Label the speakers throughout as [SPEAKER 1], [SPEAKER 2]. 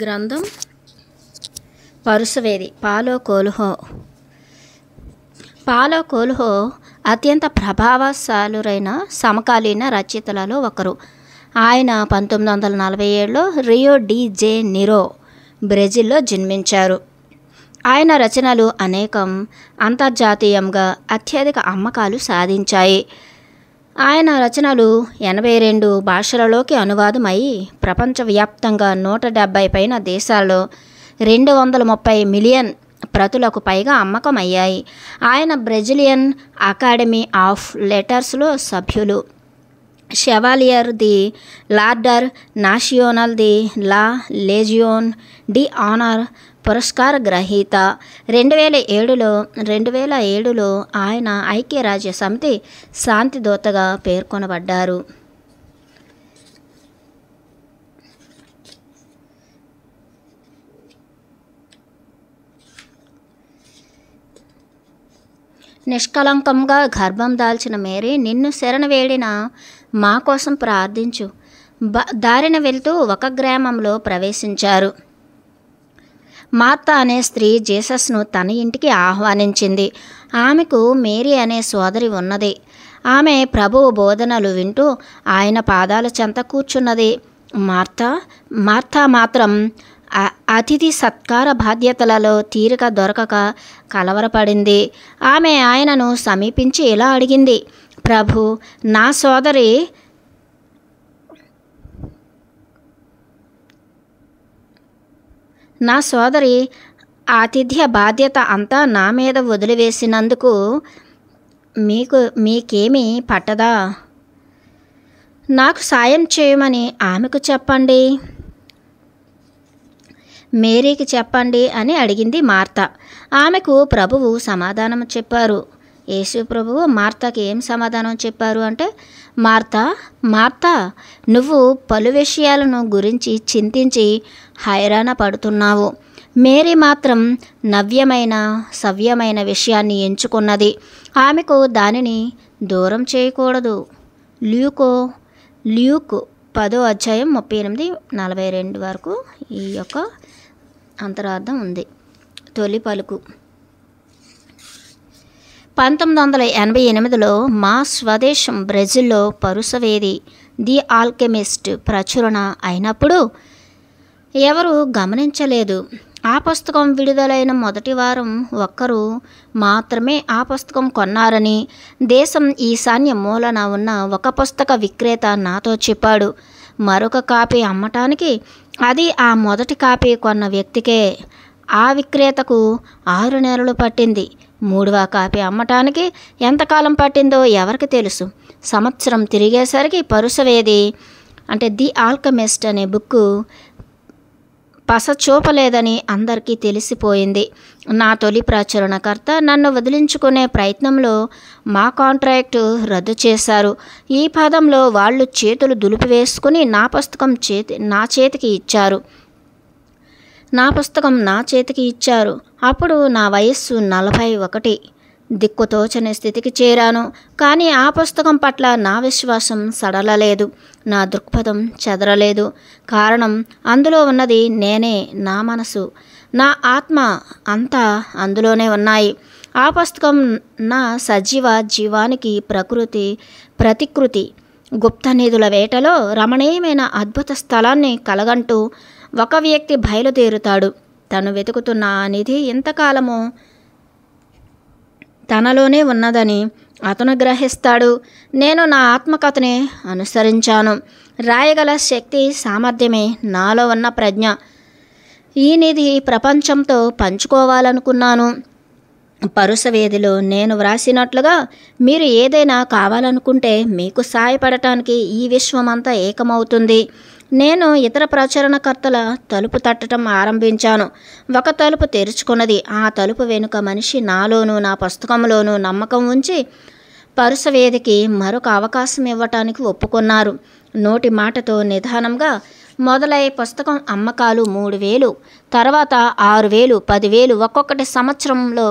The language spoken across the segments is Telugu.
[SPEAKER 1] గ్రంథం పరుసవేది పాలో కోలుహో పాలో కోలుహో అత్యంత ప్రభావశాలురైన సమకాలీన రచయితలలో ఒకరు ఆయన పంతొమ్మిది వందల నలభై ఏడులో రియో డి జే నిరో బ్రెజిల్లో జన్మించారు ఆయన రచనలు అనేకం అంతర్జాతీయంగా అత్యధిక అమ్మకాలు సాధించాయి ఆయన రచనలు ఎనభై రెండు భాషలలోకి అనువాదమై ప్రపంచవ్యాప్తంగా నూట డెబ్బై పైన దేశాల్లో రెండు వందల ముప్పై మిలియన్ ప్రతులకు పైగా అమ్మకమయ్యాయి ఆయన బ్రెజిలియన్ అకాడమీ ఆఫ్ లెటర్స్లో సభ్యులు Chevalier de l'Ordre National de la Légion d' honneur పురస్కార గ్రహీత రెండు వేల ఏడులో రెండు వేల ఏడులో ఆయన ఐక్యరాజ్య సమితి శాంతి పేర్కొనబడ్డారు నిష్కలంకంగా గర్భం దాల్చిన మేరీ నిన్ను శరణ వేడిన మా కోసం ప్రార్థించు బ దారిన వెళ్తూ ఒక గ్రామంలో ప్రవేశించారు మార్త అనే స్త్రీ జీసస్ను తన ఇంటికి ఆహ్వానించింది ఆమెకు మేరీ అనే సోదరి ఉన్నది ఆమె ప్రభువు బోధనలు వింటూ ఆయన పాదాల చెంత కూర్చున్నది మార్త మార్త మాత్రం అతిథి సత్కార బాధ్యతలలో తీరిక దొరకక కలవరపడింది ఆమె ఆయనను సమీపించి ఇలా అడిగింది ప్రభు నా సోదరి నా సోదరి ఆతిథ్య బాధ్యత అంతా నా మీద వదిలివేసినందుకు మీకు మీకేమీ పట్టదా నాకు సాయం చేయమని ఆమెకు చెప్పండి మేరీకి చెప్పండి అని అడిగింది మార్త ఆమెకు ప్రభువు సమాధానం చెప్పారు యేసు ప్రభువు మార్తాకి ఏం సమాధానం చెప్పారు అంటే మార్తా మార్తా నువ్వు పలు విషయాలను గురించి చింతించి హైరాణ పడుతున్నావు మేరీ మాత్రం నవ్యమైన సవ్యమైన విషయాన్ని ఎంచుకున్నది ఆమెకు దానిని దూరం చేయకూడదు ల్యూకో ల్యూక్ పదో అధ్యాయం ముప్పై ఎనిమిది నలభై రెండు వరకు ఈ యొక్క అంతరార్థం ఉంది తొలి పలుకు పంతొమ్మిది వందల ఎనభై ఎనిమిదిలో మా స్వదేశం బ్రెజిల్లో పరుసవేది ది ఆల్కెమిస్ట్ ప్రచురణ అయినప్పుడు ఎవరు గమనించలేదు ఆ పుస్తకం విడుదలైన మొదటి వారం ఒక్కరు మాత్రమే ఆ పుస్తకం కొన్నారని దేశం ఈశాన్య మూలన ఉన్న ఒక పుస్తక విక్రేత నాతో చెప్పాడు మరొక కాపీ అమ్మటానికి అది ఆ మొదటి కాపీ కొన్న వ్యక్తికే ఆ విక్రేతకు ఆరు నెలలు పట్టింది మూడవ కాపీ అమ్మటానికి ఎంతకాలం పట్టిందో ఎవరికి తెలుసు సంవత్సరం తిరిగేసరికి పరుసవేది అంటే ది ఆల్కమిస్ట్ అనే బుక్ పస చూపలేదని అందరికీ తెలిసిపోయింది నా తొలి ప్రచురణకర్త నన్ను వదిలించుకునే ప్రయత్నంలో మా కాంట్రాక్టు రద్దు చేశారు ఈ పదంలో వాళ్ళు చేతులు దులిపివేసుకుని నా పుస్తకం చేతి నా చేతికి ఇచ్చారు నా పుస్తకం నా చేతికి ఇచ్చారు అప్పుడు నా వయస్సు నలభై ఒకటి దిక్కుతోచని స్థితికి చేరాను కానీ ఆ పుస్తకం పట్ల నా విశ్వాసం సడలలేదు నా దృక్పథం చెదరలేదు కారణం అందులో ఉన్నది నేనే నా మనసు నా ఆత్మ అంతా అందులోనే ఉన్నాయి ఆ పుస్తకం నా సజీవ జీవానికి ప్రకృతి ప్రతికృతి గుప్త నిధుల వేటలో రమణీయమైన అద్భుత స్థలాన్ని కలగంటూ ఒక వ్యక్తి బయలుదేరుతాడు తను వెతుకుతున్న ఆ నిధి ఎంతకాలమో తనలోనే ఉన్నదని అతను గ్రహిస్తాడు నేను నా ఆత్మకథని అనుసరించాను రాయగల శక్తి సామర్థ్యమే నాలో ఉన్న ప్రజ్ఞ ఈ నిధి ప్రపంచంతో పంచుకోవాలనుకున్నాను పరుసవేదిలో నేను వ్రాసినట్లుగా మీరు ఏదైనా కావాలనుకుంటే మీకు సాయపడటానికి ఈ విశ్వమంతా ఏకమవుతుంది నేను ఇతర ప్రచురణకర్తల తలుపు తట్టడం ఆరంభించాను ఒక తలుపు తెరుచుకున్నది ఆ తలుపు వెనుక మనిషి నాలోనూ నా పుస్తకంలోనూ నమ్మకం ఉంచి పరుసవేదికి మరొక అవకాశం ఇవ్వటానికి ఒప్పుకున్నారు నోటి మాటతో నిదానంగా మొదలై పుస్తకం అమ్మకాలు మూడు వేలు తర్వాత ఆరు వేలు పదివేలు ఒక్కొక్కటి సంవత్సరంలో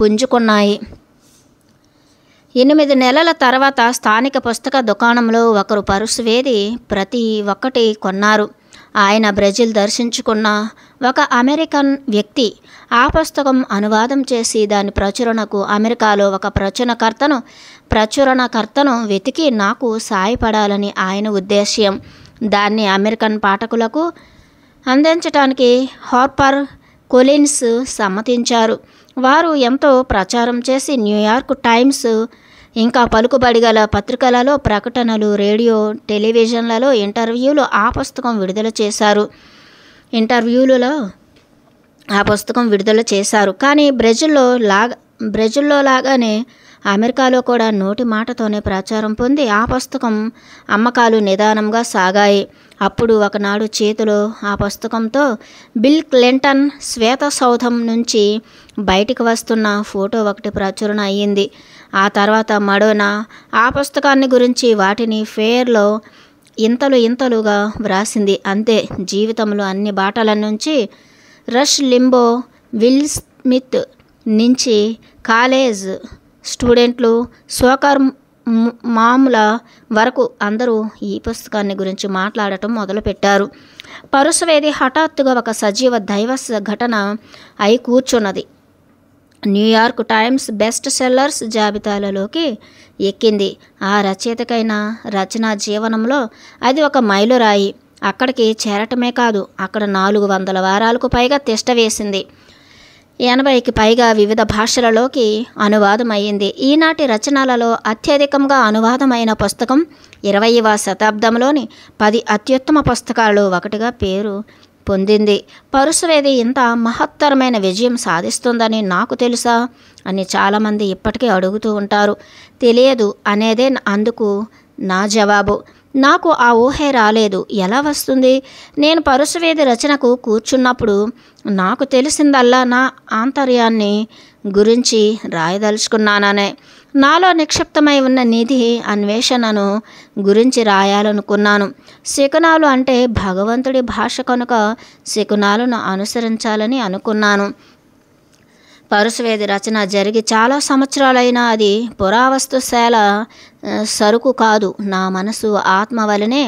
[SPEAKER 1] పుంజుకున్నాయి ఎనిమిది నెలల తర్వాత స్థానిక పుస్తక దుకాణంలో ఒకరు పరుసు వేది ప్రతి ఒక్కటి కొన్నారు ఆయన బ్రెజిల్ దర్శించుకున్న ఒక అమెరికన్ వ్యక్తి ఆ పుస్తకం అనువాదం చేసి దాని ప్రచురణకు అమెరికాలో ఒక ప్రచురణకర్తను ప్రచురణకర్తను వెతికి నాకు సాయపడాలని ఆయన ఉద్దేశ్యం దాన్ని అమెరికన్ పాఠకులకు అందించడానికి హార్పర్ కొలిన్స్ సమ్మతించారు వారు ఎంతో ప్రచారం చేసి న్యూయార్క్ టైమ్స్ ఇంకా పలుకుబడి గల పత్రికలలో ప్రకటనలు రేడియో టెలివిజన్లలో ఇంటర్వ్యూలు ఆ పుస్తకం విడుదల చేశారు ఇంటర్వ్యూలలో ఆ పుస్తకం విడుదల చేశారు కానీ బ్రెజిల్లో లాగా బ్రెజిల్లో లాగానే అమెరికాలో కూడా నోటి మాటతోనే ప్రచారం పొంది ఆ పుస్తకం అమ్మకాలు నిదానంగా సాగాయి అప్పుడు ఒకనాడు చేతిలో ఆ పుస్తకంతో బిల్ క్లింటన్ శ్వేత సౌధం నుంచి బయటికి వస్తున్న ఫోటో ఒకటి ప్రచురణ అయ్యింది ఆ తర్వాత మడోనా ఆ పుస్తకాన్ని గురించి వాటిని ఫేర్లో ఇంతలు ఇంతలుగా వ్రాసింది అంతే జీవితంలో అన్ని బాటల నుంచి రష్ లింబో విల్ స్మిత్ నుంచి కాలేజ్ స్టూడెంట్లు సోకర్ మాముల వరకు అందరూ ఈ పుస్తకాన్ని గురించి మాట్లాడటం మొదలుపెట్టారు పరుసవేది హఠాత్తుగా ఒక సజీవ దైవ ఘటన అయి కూర్చున్నది న్యూయార్క్ టైమ్స్ బెస్ట్ సెల్లర్స్ జాబితాలలోకి ఎక్కింది ఆ రచయితకైన రచనా జీవనంలో అది ఒక మైలురాయి అక్కడికి చేరటమే కాదు అక్కడ నాలుగు వందల వారాలకు పైగా తిష్టవేసింది ఎనభైకి పైగా వివిధ భాషలలోకి అయింది ఈనాటి రచనలలో అత్యధికంగా అనువాదమైన పుస్తకం ఇరవైవ శతాబ్దంలోని పది అత్యుత్తమ పుస్తకాలు ఒకటిగా పేరు పొందింది పరుసవేది ఇంత మహత్తరమైన విజయం సాధిస్తుందని నాకు తెలుసా అని చాలామంది ఇప్పటికీ అడుగుతూ ఉంటారు తెలియదు అనేదే అందుకు నా జవాబు నాకు ఆ ఊహే రాలేదు ఎలా వస్తుంది నేను పరుసవేది రచనకు కూర్చున్నప్పుడు నాకు తెలిసిందల్లా నా ఆంతర్యాన్ని గురించి రాయదలుచుకున్నాననే నాలో నిక్షిప్తమై ఉన్న నిధి అన్వేషణను గురించి రాయాలనుకున్నాను శకునాలు అంటే భగవంతుడి భాష కనుక శకునాలను అనుసరించాలని అనుకున్నాను పరుసవేది రచన జరిగి చాలా సంవత్సరాలైనా అది పురావస్తుశాల సరుకు కాదు నా మనసు ఆత్మ వలనే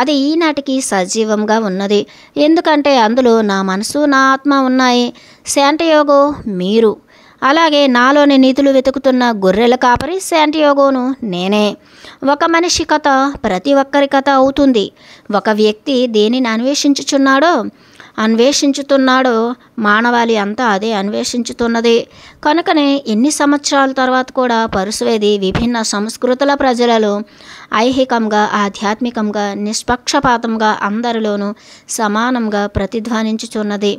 [SPEAKER 1] అది ఈనాటికి సజీవంగా ఉన్నది ఎందుకంటే అందులో నా మనసు నా ఆత్మ ఉన్నాయి శాంటయోగో మీరు అలాగే నాలోని నిధులు వెతుకుతున్న గొర్రెల కాపరి శాంటియోగోను నేనే ఒక మనిషి కథ ప్రతి ఒక్కరి కథ అవుతుంది ఒక వ్యక్తి దేనిని అన్వేషించుచున్నాడో అన్వేషించుతున్నాడో మానవాళి అంతా అదే అన్వేషించుతున్నది కనుకనే ఎన్ని సంవత్సరాల తర్వాత కూడా పరుసవేది విభిన్న సంస్కృతుల ప్రజలలో ఐహికంగా ఆధ్యాత్మికంగా నిష్పక్షపాతంగా అందరిలోనూ సమానంగా ప్రతిధ్వనించుచున్నది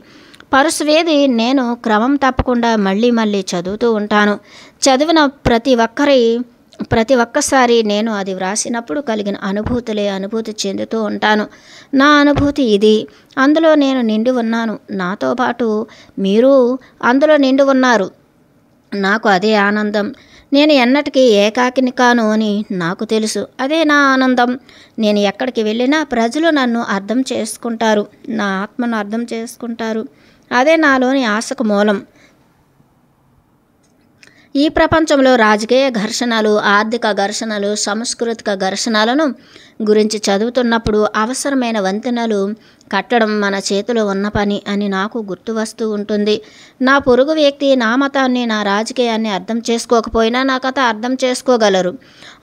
[SPEAKER 1] పరుసవేది నేను క్రమం తప్పకుండా మళ్ళీ మళ్ళీ చదువుతూ ఉంటాను చదివిన ప్రతి ఒక్కరి ప్రతి ఒక్కసారి నేను అది వ్రాసినప్పుడు కలిగిన అనుభూతులే అనుభూతి చెందుతూ ఉంటాను నా అనుభూతి ఇది అందులో నేను నిండి ఉన్నాను నాతో పాటు మీరు అందులో నిండి ఉన్నారు నాకు అదే ఆనందం నేను ఎన్నటికీ ఏకాకిని కాను అని నాకు తెలుసు అదే నా ఆనందం నేను ఎక్కడికి వెళ్ళినా ప్రజలు నన్ను అర్థం చేసుకుంటారు నా ఆత్మను అర్థం చేసుకుంటారు అదే నాలోని ఆశకు మూలం ఈ ప్రపంచంలో రాజకీయ ఘర్షణలు ఆర్థిక ఘర్షణలు సాంస్కృతిక ఘర్షణలను గురించి చదువుతున్నప్పుడు అవసరమైన వంతెనలు కట్టడం మన చేతిలో ఉన్న పని అని నాకు గుర్తు వస్తూ ఉంటుంది నా పొరుగు వ్యక్తి నా మతాన్ని నా రాజకీయాన్ని అర్థం చేసుకోకపోయినా నా కథ అర్థం చేసుకోగలరు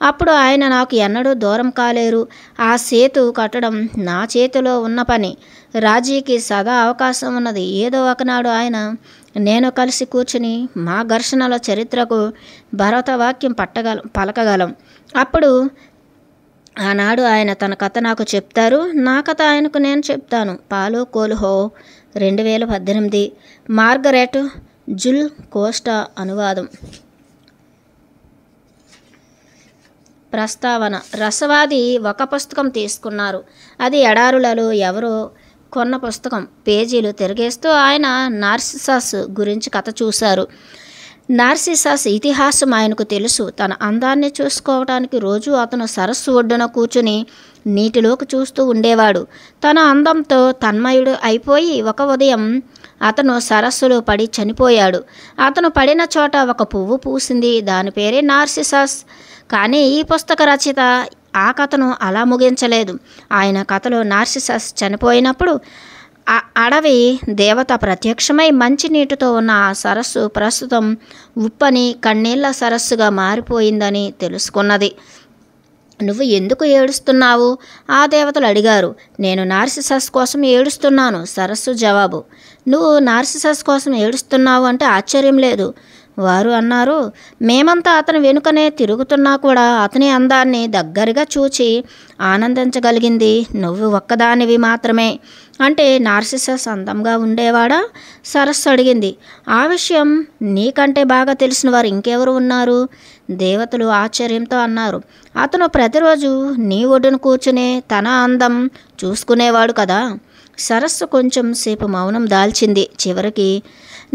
[SPEAKER 1] అప్పుడు ఆయన నాకు ఎన్నడూ దూరం కాలేరు ఆ సేతు కట్టడం నా చేతిలో ఉన్న పని రాజీకి సదా అవకాశం ఉన్నది ఏదో ఒకనాడు ఆయన నేను కలిసి కూర్చుని మా ఘర్షణల చరిత్రకు భరతవాక్యం పట్టగలం పలకగలం అప్పుడు ఆనాడు ఆయన తన కథ నాకు చెప్తారు నా కథ ఆయనకు నేను చెప్తాను పాలో కోల్హో రెండు వేల పద్దెనిమిది మార్గరెట్ జుల్ కోస్టా అనువాదం ప్రస్తావన రసవాది ఒక పుస్తకం తీసుకున్నారు అది ఎడారులలో ఎవరో కొన్న పుస్తకం పేజీలు తిరిగేస్తూ ఆయన నార్సిసస్ గురించి కథ చూశారు నార్సిసాస్ ఇతిహాసం ఆయనకు తెలుసు తన అందాన్ని చూసుకోవడానికి రోజు అతను సరస్సు ఒడ్డున కూర్చుని నీటిలోకి చూస్తూ ఉండేవాడు తన అందంతో తన్మయుడు అయిపోయి ఒక ఉదయం అతను సరస్సులో పడి చనిపోయాడు అతను పడిన చోట ఒక పువ్వు పూసింది దాని పేరే నార్సిసాస్ కానీ ఈ పుస్తక రచయిత ఆ కథను అలా ముగించలేదు ఆయన కథలో నార్సిసస్ చనిపోయినప్పుడు ఆ అడవి దేవత ప్రత్యక్షమై మంచినీటితో ఉన్న ఆ సరస్సు ప్రస్తుతం ఉప్పని కన్నీళ్ల సరస్సుగా మారిపోయిందని తెలుసుకున్నది నువ్వు ఎందుకు ఏడుస్తున్నావు ఆ దేవతలు అడిగారు నేను నార్సిసస్ కోసం ఏడుస్తున్నాను సరస్సు జవాబు నువ్వు నార్సిసస్ కోసం ఏడుస్తున్నావు అంటే ఆశ్చర్యం లేదు వారు అన్నారు మేమంతా అతని వెనుకనే తిరుగుతున్నా కూడా అతని అందాన్ని దగ్గరగా చూచి ఆనందించగలిగింది నువ్వు ఒక్కదానివి మాత్రమే అంటే నార్సిసస్ అందంగా ఉండేవాడా సరస్సు అడిగింది ఆ విషయం నీకంటే బాగా తెలిసిన వారు ఇంకెవరు ఉన్నారు దేవతలు ఆశ్చర్యంతో అన్నారు అతను ప్రతిరోజు నీ ఒడ్డును కూర్చునే తన అందం చూసుకునేవాడు కదా సరస్సు కొంచెం సేపు మౌనం దాల్చింది చివరికి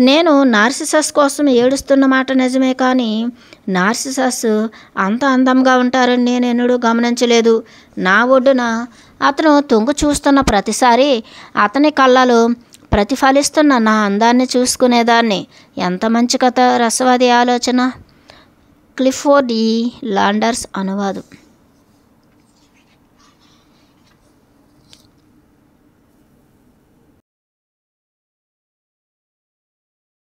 [SPEAKER 1] నేను నార్సిసస్ కోసం ఏడుస్తున్న మాట నిజమే కానీ నార్సిసస్ అంత అందంగా ఉంటారని నేను ఎన్నడూ గమనించలేదు నా ఒడ్డున అతను తొంగు చూస్తున్న ప్రతిసారి అతని కళ్ళలో ప్రతిఫలిస్తున్న నా అందాన్ని చూసుకునేదాన్ని ఎంత మంచి కథ రసవాది ఆలోచన క్లిఫోర్డ్ ఈ లాండర్స్ అనువాదం